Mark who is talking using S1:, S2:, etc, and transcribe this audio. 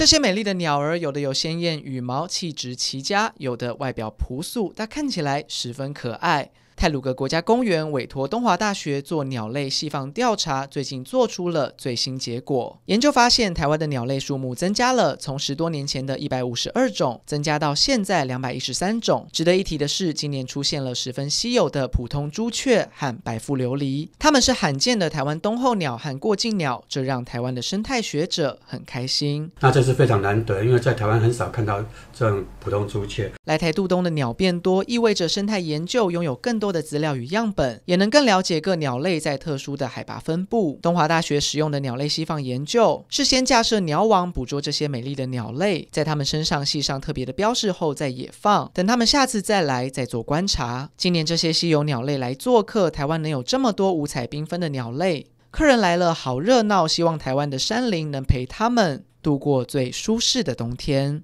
S1: 这些美丽的鸟儿，有的有鲜艳羽毛，气质奇佳；有的外表朴素，但看起来十分可爱。泰鲁格国家公园委托东华大学做鸟类细放调查，最近做出了最新结果。研究发现，台湾的鸟类数目增加了，从十多年前的一百五十二种增加到现在两百一十三种。值得一提的是，今年出现了十分稀有的普通朱雀和白腹琉璃，它们是罕见的台湾冬候鸟和过境鸟，这让台湾的生态学者很开心。
S2: 那这是非常难得，因为在台湾很少看到这种普通朱雀。
S1: 来台度冬的鸟变多，意味着生态研究拥有更多。的资料与样本，也能更了解各鸟类在特殊的海拔分布。东华大学使用的鸟类西放研究，事先架设鸟网捕捉这些美丽的鸟类，在它们身上系上特别的标志后，再野放，等它们下次再来再做观察。今年这些稀有鸟类来做客，台湾能有这么多五彩缤纷的鸟类，客人来了好热闹。希望台湾的山林能陪他们度过最舒适的冬天。